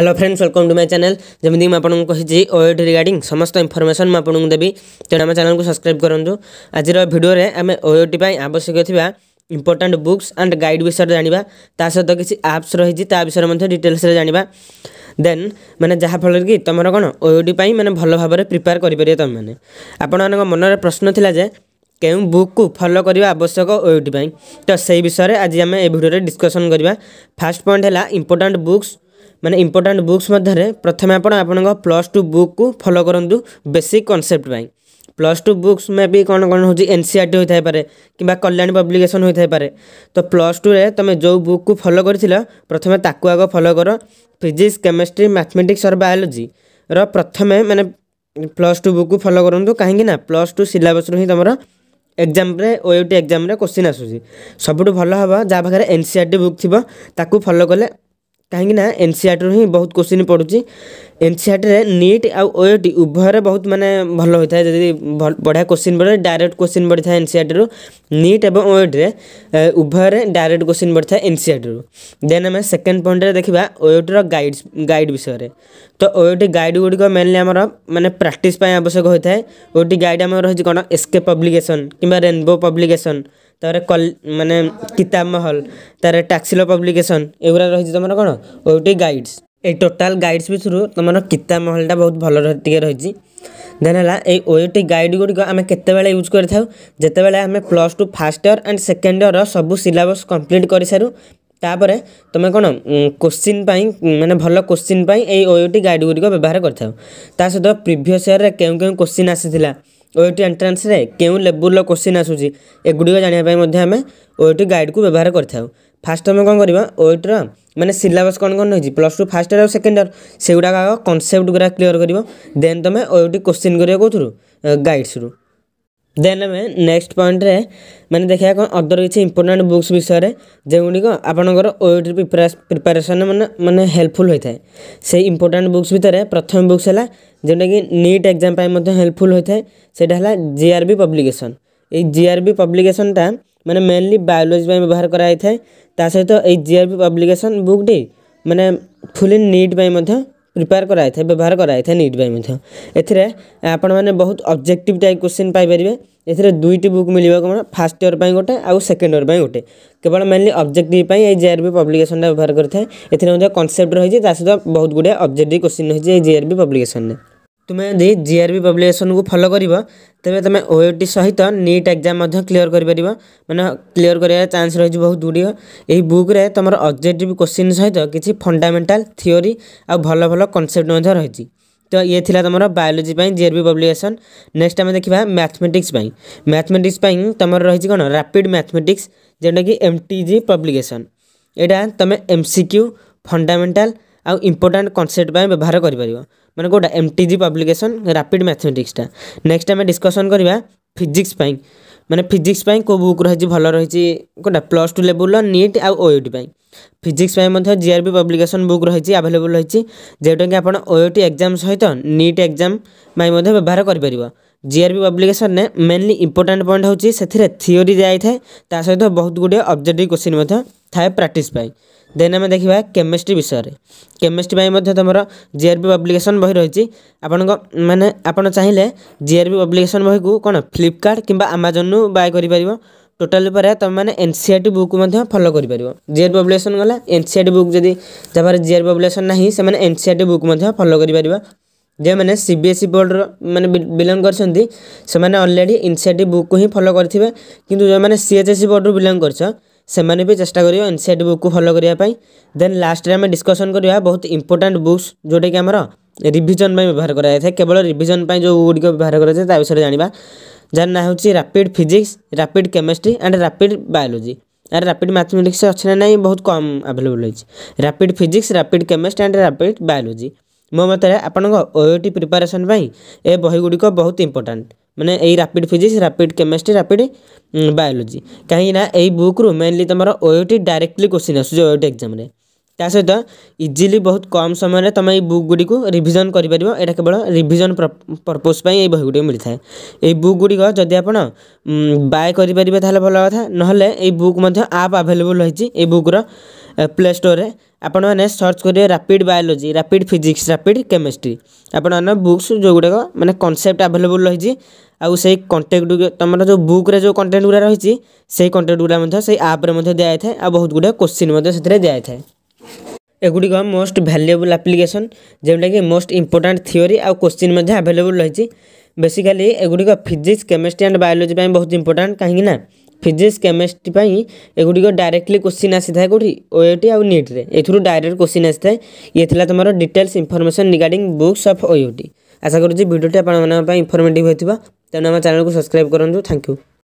hello friends welcome to my channel जमी आपको कही ओएड रिगार्डिंग समस्त इनफर्मेसन आपको देवी तेणु आम चैनल को सब्सक्राइब करूँ आज भिडियो आम ओएड आवश्यक थी ইম্পর্টাট বুকস আন্ড গাইড বিষয়ে জাঁয়া তা সহ কিছু আপস রয়েছে তা বিষয়ে ডিটেলসে জাঁয়া দেন মানে যাফলে কি তোমার কোণ ওইডি মানে ভালো ভাবে প্রিপেয়ার করে পার তুমি মানে আপনার মনের প্রশ্ন লা যে কেউ বুকু ফলো করা আবশ্যক ওইডি তো সেই বিষয়ে আজ আমি এই ভিডিওরে ডিসকসন করা ফার্স্ট পয়েন্ট হল ইম্পর্টাট বুকস ମାନେ ଇମ୍ପୋର୍ଟାଣ୍ଟ ବୁକ୍ସ ମଧ୍ୟରେ ପ୍ରଥମେ ଆପଣ ଆପଣଙ୍କ ପ୍ଲସ୍ ଟୁ ବୁକ୍କୁ ଫଲୋ କରନ୍ତୁ ବେସିକ୍ କନସେପ୍ଟ ପାଇଁ ପ୍ଲସ୍ ଟୁ ବୁକ୍ସ ମେ ବି କ'ଣ କ'ଣ ହେଉଛି ଏନ୍ ସି ଆର୍ ଟି ହୋଇଥାଇପାରେ କିମ୍ବା କଲ୍ୟାଣୀ ପବ୍ଲିକେସନ୍ ହୋଇଥାଇପାରେ ତ ପ୍ଲସ୍ ଟୁରେ ତୁମେ ଯେଉଁ ବୁକ୍କୁ ଫଲୋ କରିଥିଲ ପ୍ରଥମେ ତାକୁ ଆଗ ଫଲୋ କର ଫିଜିକ୍ସ କେମିଷ୍ଟ୍ରି ମ୍ୟାଥମେଟିକ୍ସ ଅର୍ ବାୟୋଲୋଜିର ପ୍ରଥମେ ମାନେ ପ୍ଲସ୍ ଟୁ ବୁକ୍କୁ ଫଲୋ କରନ୍ତୁ କାହିଁକି ନା ପ୍ଲସ୍ ଟୁ ସିଲାବସ୍ରୁ ହିଁ ତୁମର ଏକ୍ଜାମ୍ରେ ଓ ୟୁ ଟି ଏକ୍ଜାମ୍ରେ କୋଶ୍ଚିନ୍ ଆସୁଛି ସବୁଠୁ ଭଲ ହେବ ଯାହା ପାଖରେ N C R T book ଥିବ ତାକୁ ଫଲୋ କଲେ କାହିଁକିନା ଏନ୍ ସି ଆର୍ଟିରୁ ହିଁ ବହୁତ କୋଶ୍ଚିନ୍ ପଡ଼ୁଛି ଏନ୍ ସି ଆର୍ଟିରେ ନିଟ୍ ଆଉ ଓ ଟି ଉଭୟରେ ବହୁତ ମାନେ ଭଲ ହୋଇଥାଏ ଯଦି ବଢ଼ିଆ କୋଶ୍ଚିନ୍ ପଡ଼େ ଡାଇରେକ୍ଟ କୋଶ୍ଚିନ୍ ପଡ଼ିଥାଏ ଏନ୍ ସି ଆର୍ଟିରୁ ନିଟ୍ ଏବଂ ଓ ଟିରେ ଉଭୟରେ ଡାଇରେକ୍ଟ କୋଶ୍ଚିନ୍ ପଡ଼ିଥାଏ ଏନ୍ ସି ଆର୍ଟିରୁ ଦେନ୍ ଆମେ ସେକେଣ୍ଡ ପଏଣ୍ଟରେ ଦେଖିବା ଓ ଟିର ଗାଇଡ଼ ଗାଇଡ଼ ବିଷୟରେ ତ ଓ ଟି ଗାଇଡ଼ ଗୁଡ଼ିକ ମେନଲି ଆମର ମାନେ ପ୍ରାକ୍ଟିସ୍ ପାଇଁ ଆବଶ୍ୟକ ହୋଇଥାଏ ଓ ଟି ଗାଇଡ଼ ଆମର ରହିଛି କ'ଣ ଏସ୍କେ ପବ୍ଲିକେସନ୍ କିମ୍ବା ରେନ୍ବୋ ପବ୍ଲିକେସନ୍ তারপরে কল মানে কিতাব মহল তারপরে ট্যাক্সিল পব্লিকেসন এগুলা রয়েছে তোমার কোণ ওটি গাইডস এই টোটাল গাইডস ভিতর তোমার কিতাব মহলটা বহুত ভাল টিকে রয়েছে দেন হল এই ওয়েটি গাইড গুড়ি আমি কেতবে ইউজ করে থাকু যেতবে আমি plus two first year and second year সবু সিলাবস কমপ্লিট করে সারু তাপরে তুমি কোণ কোশ্চিন পাই মানে ভাল কোশ্চিন পাই এই ওয়েটি গাইড গুড়ি ব্যবহার করে থাকু তা সহ প্রিভিয়স ইয়র্রে কেউ কেউ কোশ্চিন আসিলা ଓଏଟି ଏଣ୍ଟ୍ରାନ୍ସରେ କେଉଁ ଲେବୁଲ୍ର କୋଶ୍ଚିନ୍ ଆସୁଛି ଏଗୁଡ଼ିକ ଜାଣିବା ପାଇଁ ମଧ୍ୟ ଆମେ ଓଏଟି ଗାଇଡ଼୍କୁ ବ୍ୟବହାର କରିଥାଉ ଫାର୍ଷ୍ଟ ଆମେ କ'ଣ କରିବା ଓଏଟିର ମାନେ ସିଲାବସ୍ କ'ଣ କ'ଣ ରହିଛି ପ୍ଲସ୍ ଟୁ ଫାର୍ଷ୍ଟ ଇୟର୍ ଆଉ ସେକେଣ୍ଡ ଇୟର୍ ସେଗୁଡ଼ାକ ଆଗ କନସେପ୍ଟ ଗୁଡ଼ା କ୍ଲିଅର୍ କରିବ ଦେନ୍ ତୁମେ ଓଏଟି କୋଶ୍ଚିନ୍ କରିବ କେଉଁଥିରୁ ଗାଇଡ଼୍ସରୁ ଦେନ୍ ଆମେ ନେକ୍ସଟ ପଏଣ୍ଟରେ ମାନେ ଦେଖିବା କ'ଣ ଅଦର କିଛି ଇମ୍ପୋର୍ଟାଣ୍ଟ ବୁକ୍ସ ବିଷୟରେ ଯେଉଁଗୁଡ଼ିକ ଆପଣଙ୍କର ଓଏଟି ପ୍ରିପାରେସନ୍ ମାନେ ମାନେ ହେଲ୍ପଫୁଲ୍ ହୋଇଥାଏ ସେଇ ଇମ୍ପୋର୍ଟାଣ୍ଟ ବୁକ୍ସ ଭିତରେ ପ୍ରଥମ ବୁକ୍ସ ହେଲା ଯେଉଁଟାକି ନିଟ୍ ଏକ୍ଜାମ୍ ପାଇଁ ମଧ୍ୟ ହେଲ୍ପଫୁଲ୍ ହୋଇଥାଏ ସେଇଟା ହେଲା ଜିଆର୍ବି ପବ୍ଲିକେସନ୍ ଏଇ ଜିଆର୍ବି ପବ୍ଲିକେସନ୍ଟା ମାନେ ମେନଲି ବାୟୋଲୋଜି ପାଇଁ ବ୍ୟବହାର କରାଯାଇଥାଏ ତା ସହିତ ଏଇ ଜିଆର୍ବି ପବ୍ଲିକେସନ୍ ବୁକ୍ଟି ମାନେ ଫୁଲି ନିଟ୍ ପାଇଁ ମଧ୍ୟ ପ୍ରିପେୟାର କରାଯାଇଥାଏ ବ୍ୟବହାର କରାଯାଇଥାଏ ନିଟ୍ ପାଇଁ ମଧ୍ୟ ଏଥିରେ ଆପଣମାନେ ବହୁତ ଅବଜେକ୍ଟିଭ୍ ଟାଇପ୍ କୋଶ୍ଚିନ୍ ପାଇପାରିବେ ଏଥିରେ ଦୁଇଟି ବୁକ୍ ମିଳିବ କ'ଣ ଫାର୍ଷ୍ଟ ଇୟର୍ ପାଇଁ ଗୋଟେ ଆଉ ସେକେଣ୍ଡ ଇୟର୍ ପାଇଁ ଗୋଟେ କେବଳ ମେନଲି ଅବଜେକ୍ଟିଭ୍ ପାଇଁ ଏଇ ଜେଆର୍ବି ପବ୍ଲିକେସନ୍ଟା ବ୍ୟବହାର କରିଥାଏ ଏଥିରେ ମଧ୍ୟ କନସେପ୍ଟ ରହିଛି ତା ସହିତ ବହୁତ ଗୁଡ଼ିଏ ଅବଜେକ୍ଟିଭ୍ କୋଶ୍ଚିନ୍ ରହିଛି ଏଇ ଜେଆର୍ବି ପବ୍ଲିକେସନ୍ରେ ତୁମେ ଯଦି ଜି ଆର୍ ବି ପବ୍ଲିକେସନ୍କୁ ଫଲୋ କରିବ ତେବେ ତୁମେ ଓ ଟି ସହିତ ନିଟ୍ ଏକ୍ଜାମ୍ ମଧ୍ୟ କ୍ଲିଅର୍ କରିପାରିବ ମାନେ କ୍ଲିଅର୍ କରିବା ଚାନ୍ସ ରହିଛି ବହୁତ ଗୁଡ଼ିଏ ଏହି ବୁକ୍ରେ ତୁମର ଅବଜେକ୍ଟିଭ୍ କୋଶ୍ଚିନ୍ ସହିତ କିଛି ଫଣ୍ଡାମେଣ୍ଟାଲ୍ ଥିଓରି ଆଉ ଭଲ ଭଲ କନସେପ୍ଟ ମଧ୍ୟ ରହିଛି ତ ଇଏ ଥିଲା ତୁମର ବାୟୋଲୋଜି ପାଇଁ G R B publication next ଆମେ ଦେଖିବା ମ୍ୟାଥମେଟିକ୍ସ ପାଇଁ ମ୍ୟାଥମେଟିକ୍ସ ପାଇଁ ତୁମର ରହିଛି କ'ଣ ରାପିଡ଼୍ ମ୍ୟାଥମେଟିକ୍ସ ଯେଉଁଟାକି ଏମ୍ ଟି ଜି ପବ୍ଲିକେସନ୍ ଏଇଟା ତୁମେ ଏମ୍ ସି କ୍ୟୁ ଫଣ୍ଡାମେଣ୍ଟାଲ୍ ଆଉ ଇମ୍ପୋର୍ଟାଣ୍ଟ କନସେପ୍ଟ ପାଇଁ ବ୍ୟବହାର କରିପାରିବ ମାନେ କେଉଁଟା M T G publication rapid ମ୍ୟାଥମେଟିକ୍ସଟା ନେକ୍ସଟ ଆମେ ଡିସ୍କସନ୍ କରିବା ଫିଜିକ୍ସ ପାଇଁ ମାନେ ଫିଜିକ୍ସ ପାଇଁ କେଉଁ ବୁକ୍ ରହିଛି ଭଲ ରହିଛି କେଉଁଟା ପ୍ଲସ୍ ଟୁ ଲେବୁଲ୍ର ନିଟ୍ ଆଉ ଓୟୁଟି ପାଇଁ ଫିଜିକ୍ସ ପାଇଁ ମଧ୍ୟ ଜିଆର୍ବି ପବ୍ଲିକେସନ୍ ବୁକ୍ ରହିଛି ଆଭେଲେବୁଲ୍ ରହିଛି ଯେଉଁଟାକି ଆପଣ ଓୟୁଟି ଏକ୍ଜାମ୍ ସହିତ ନିଟ୍ ଏକ୍ଜାମ୍ ପାଇଁ ମଧ୍ୟ ବ୍ୟବହାର କରିପାରିବ ଜିଆର୍ବି ପବ୍ଲିକେସନ୍ରେ ମେନ୍ଲି ଇମ୍ପୋର୍ଟାଣ୍ଟ ପଏଣ୍ଟ ହେଉଛି ସେଥିରେ ଥିଓରି ଦିଆଯାଇଥାଏ ତା ସହିତ ବହୁତ ଗୁଡ଼ିଏ ଅବଜେକ୍ଟିଭ୍ କୋଶ୍ଚିନ୍ ମଧ୍ୟ ଥାଏ ପ୍ରାକ୍ଟିସ୍ ପାଇଁ ଦେନ୍ ଆମେ ଦେଖିବା କେମିଷ୍ଟ୍ରି ବିଷୟରେ କେମିଷ୍ଟ୍ରି ପାଇଁ ମଧ୍ୟ ତୁମର ଜିଆରବି ପବ୍ଲିକେସନ୍ ବହି ରହିଛି ଆପଣଙ୍କ ମାନେ ଆପଣ ଚାହିଁଲେ ଜିଆରବି ପବ୍ଲିକେସନ୍ ବହିକୁ କ'ଣ ଫ୍ଲିପକାର୍ଟ କିମ୍ବା ଆମାଜନ୍ରୁ ବାଏ କରିପାରିବ ଟୋଟାଲ୍ ଉପରେ ତୁମେମାନେ N C R T book ମଧ୍ୟ ଫଲୋ କରିପାରିବ ଜିଆର୍ ପବ୍ଲିକେସନ୍ ଗଲା N C R T book ଯଦି ଯାହାର ଜିଆର୍ ପବ୍ଲିକେସନ୍ ନାହିଁ ସେମାନେ N C R T book ମଧ୍ୟ ଫଲୋ କରିପାରିବା ଯେଉଁମାନେ ସି ବି ଏସ୍ ଇ ବୋର୍ଡ଼ର ମାନେ ବିଲଙ୍ଗ କରିଛନ୍ତି ସେମାନେ already N C R T ବୁକ୍କୁ ହିଁ ଫଲୋ କରିଥିବେ କିନ୍ତୁ ଯେଉଁମାନେ ସି ଏଚ୍ ଏସ୍ ସି ବୋର୍ଡ଼ରୁ ବିଲଙ୍ଗ କରିଛ ସେମାନେ ବି ଚେଷ୍ଟା କରିବେ ଏନ୍ସିଆର୍ଟି ବୁକ୍କୁ ଫଲୋ କରିବା ପାଇଁ ଦେନ୍ ଲାଷ୍ଟରେ ଆମେ ଡିସ୍କସନ୍ କରିବା ବହୁତ ଇମ୍ପୋର୍ଟାଣ୍ଟ ବୁକ୍ସ ଯେଉଁଟାକି ଆମର ରିଭିଜନ୍ ପାଇଁ ବ୍ୟବହାର କରାଯାଇଥାଏ କେବଳ ରିଭିଜନ୍ ପାଇଁ ଯେଉଁ ଗୁଡ଼ିକ ବ୍ୟବହାର କରାଯାଏ ତା ବିଷୟରେ ଜାଣିବା ଯାହାର ନାଁ ହେଉଛି rapid physics rapid chemistry and rapid biology ଆରେ ରାପିଡ଼ ମ୍ୟାଥମେଟିକ୍ସ ଅଛି ନା ନାହିଁ ବହୁତ କମ୍ ଆଭେଲେବୁଲ୍ ରହିଛି rapid physics rapid chemistry and rapid biology ମୋ ମତରେ ଆପଣଙ୍କ ଓଏଟି ପ୍ରିପାରେସନ୍ ପାଇଁ ଏ ବହିଗୁଡ଼ିକ ବହୁତ ଇମ୍ପୋର୍ଟାଣ୍ଟ ମାନେ ଏଇ rapid physics rapid chemistry rapid biology କାହିଁକିନା ଏଇ ବୁକ୍ରୁ ମେନଲି ତୁମର ଓଏଟି ଡାଇରେକ୍ଟଲି କୋଶ୍ଚିନ୍ ଆସୁଛି ଓଏଟି ଏକ୍ଜାମ୍ରେ ତା ସହିତ ଇଜିଲି ବହୁତ କମ୍ ସମୟରେ ତୁମେ ଏଇ ବୁକ୍ ଗୁଡ଼ିକୁ ରିଭିଜନ୍ କରିପାରିବ ଏଇଟା କେବଳ ରିଭିଜନ୍ ପର୍ପୋଜ୍ ପାଇଁ ଏଇ ବହି ଗୁଡ଼ିକ ମିଳିଥାଏ ଏଇ ବୁକ୍ ଗୁଡ଼ିକ ଯଦି ଆପଣ ବାଏ କରିପାରିବେ ତାହେଲେ ଭଲ କଥା ନହେଲେ ଏଇ ବୁକ୍ ମଧ୍ୟ ଆପ୍ ଆଭେଲେବୁଲ୍ ରହିଛି ଏଇ ବୁକ୍ର ପ୍ଲେ ଷ୍ଟୋର୍ରେ ଆପଣମାନେ ସର୍ଚ୍ଚ କରିବେ rapid biology rapid physics rapid chemistry ଆପଣମାନେ ବୁକ୍ସ ଯେଉଁଗୁଡ଼ାକ ମାନେ କନସେପ୍ଟ ଆଭେଲେବୁଲ୍ ରହିଛି ଆଉ ସେଇ କଣ୍ଟେଣ୍ଟ ତୁମର ଯେଉଁ ବୁକ୍ରେ ଯେଉଁ କଣ୍ଟେଣ୍ଟ ଗୁଡ଼ା ରହିଛି ସେଇ କଣ୍ଟେଣ୍ଟ ଗୁଡ଼ା ମଧ୍ୟ ସେଇ ଆପ୍ରେ ମଧ୍ୟ ଦିଆଯାଇଥାଏ ଆଉ ବହୁତ ଗୁଡ଼ିଏ କୋଶ୍ଚିନ୍ ମଧ୍ୟ ସେଥିରେ ଦିଆଯାଇଥାଏ ଏଗୁଡ଼ିକ ମୋଷ୍ଟ ଭ୍ୟାଲୁଏବୁଲ୍ ଆପ୍ଲିକେସନ୍ ଯେଉଁଟାକି ମୋଷ୍ଟ ଇମ୍ପୋର୍ଟାଣ୍ଟ ଥିଓରି ଆଉ କୋଶ୍ଚିନ୍ ମଧ୍ୟ ଆଭେଲେବୁଲ୍ ରହିଛି ବେସିକାଲି ଏଗୁଡ଼ିକ ଫିଜିକ୍ସ କେମିଷ୍ଟ୍ରି ଆଣ୍ଡ ବାୟୋଲୋଜି ପାଇଁ ବହୁତ ଇମ୍ପୋର୍ଟାଣ୍ଟ କାହିଁକି ନା ଫିଜିକ୍ସ କେମିଷ୍ଟ୍ରି ପାଇଁ ଏଗୁଡ଼ିକ ଡାଇରେକ୍ଟଲି କୋଶ୍ଚିନ୍ ଆସିଥାଏ କେଉଁଠି ଓଏଟି ଆଉ ନିଟ୍ରେ ଏଥିରୁ ଡାଇରେକ୍ଟ କୋଶ୍ଚିନ୍ ଆସିଥାଏ ଇଏ ଥିଲା ତୁମର details information regarding books of OUAT ଆଶା କରୁଛି ଭିଡ଼ିଓଟି ଆପଣମାନଙ୍କ ପାଇଁ ଇନଫର୍ମେଟିଭ୍ ହୋଇଥିବ ତେଣୁ ଆମ ଚ୍ୟାନେଲ୍କୁ ସବସ୍କ୍ରାଇବ୍ କରନ୍ତୁ ଥ୍ୟାଙ୍କ ୟୁ